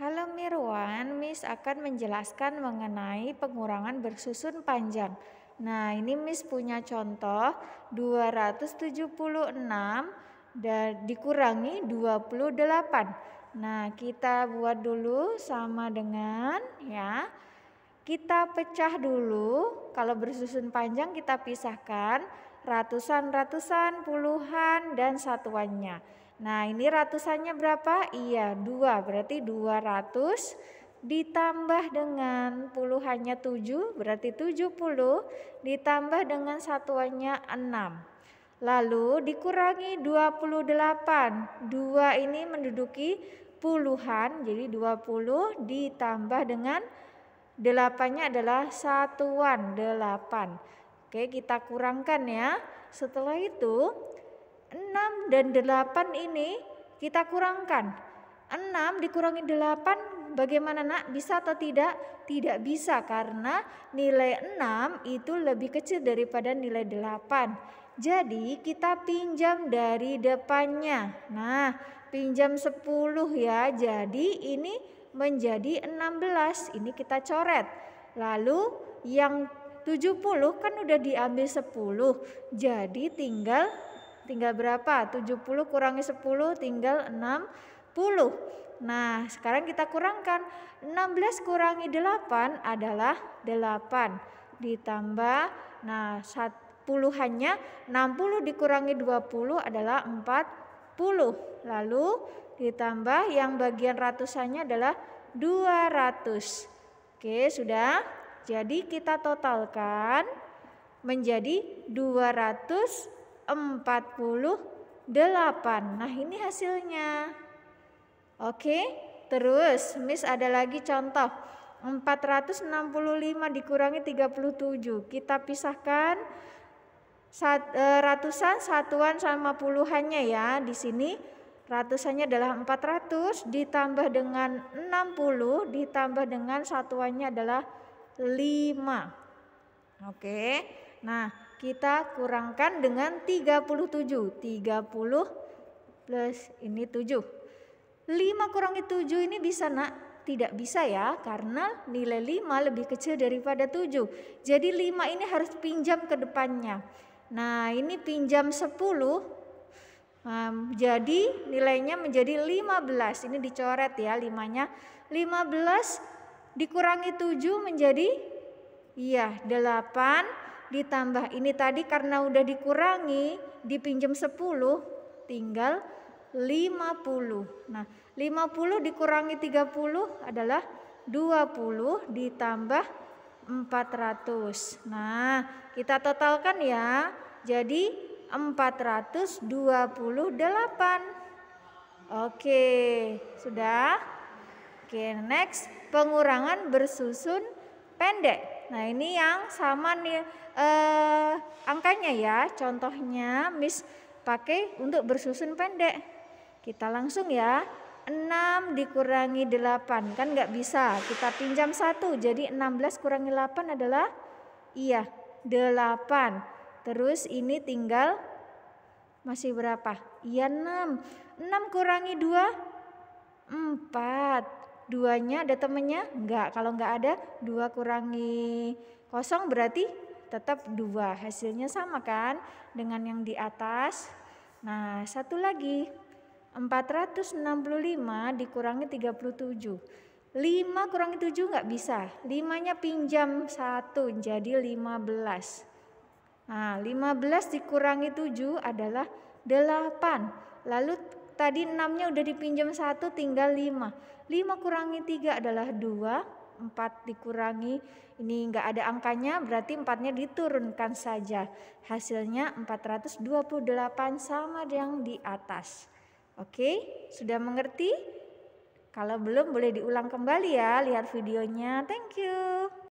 Halo Mirwan, Miss akan menjelaskan mengenai pengurangan bersusun panjang. Nah, ini Miss punya contoh 276 dan dikurangi 28. Nah, kita buat dulu sama dengan ya. Kita pecah dulu, kalau bersusun panjang kita pisahkan ratusan-ratusan, puluhan, dan satuannya. Nah ini ratusannya berapa? Iya dua, berarti dua ratus ditambah dengan puluhannya tujuh. berarti tujuh puluh ditambah dengan satuannya enam. Lalu dikurangi dua puluh delapan. Dua ini menduduki puluhan jadi dua puluh ditambah dengan delapannya adalah satuan delapan. Oke, kita kurangkan ya. Setelah itu 6 dan 8 ini kita kurangkan. 6 dikurangi 8 bagaimana nak? Bisa atau tidak? Tidak bisa karena nilai 6 itu lebih kecil daripada nilai 8. Jadi kita pinjam dari depannya. Nah, pinjam 10 ya. Jadi ini menjadi 16. Ini kita coret. Lalu yang 70 kan udah diambil 10. Jadi tinggal tinggal berapa? 70 kurangi 10 tinggal 60. Nah, sekarang kita kurangkan. 16 kurangi 8 adalah 8 ditambah nah 10-annya 60 dikurangi 20 adalah 40. Lalu ditambah yang bagian ratusannya adalah 200. Oke, sudah? Jadi kita totalkan menjadi 248. Nah, ini hasilnya. Oke, terus Miss ada lagi contoh. 465 dikurangi 37. Kita pisahkan e, ratusan, satuan sama puluhannya ya di sini. Ratusannya adalah 400 ditambah dengan 60 ditambah dengan satuannya adalah 5. Oke. Nah, kita kurangkan dengan 37. 30 plus ini 7. 5 kurangi 7 ini bisa nak? Tidak bisa ya, karena nilai 5 lebih kecil daripada 7. Jadi 5 ini harus pinjam ke depannya. Nah, ini pinjam 10. Um, jadi nilainya menjadi 15. Ini dicoret ya, 5-nya. 15 dikurangi 7 menjadi iya 8 ditambah ini tadi karena udah dikurangi dipinjam 10 tinggal 50. Nah, 50 dikurangi 30 adalah 20 ditambah 400. Nah, kita totalkan ya. Jadi 428. Oke, sudah? Oke, next pengurangan bersusun pendek. Nah, ini yang sama nih eh, angkanya ya. Contohnya Miss pakai untuk bersusun pendek. Kita langsung ya. 6 dikurangi 8 kan nggak bisa kita pinjam 1. jadi 16 kurangi 8 adalah iya 8 terus ini tinggal masih berapa iya 6 6 kurangi 2 4 duanya ada temennya enggak kalau enggak ada dua kurangi kosong berarti tetap dua hasilnya sama kan dengan yang di atas nah satu lagi 465 dikurangi 37 5 kurangi 7 enggak bisa 5 nya pinjam 1 jadi 15 nah 15 dikurangi 7 adalah 8 lalu Tadi 6 udah dipinjam satu, tinggal lima. Lima kurangi tiga adalah dua. Empat dikurangi ini enggak ada angkanya berarti empatnya diturunkan saja. Hasilnya 428 sama yang di atas. Oke, sudah mengerti? Kalau belum boleh diulang kembali ya, lihat videonya. Thank you.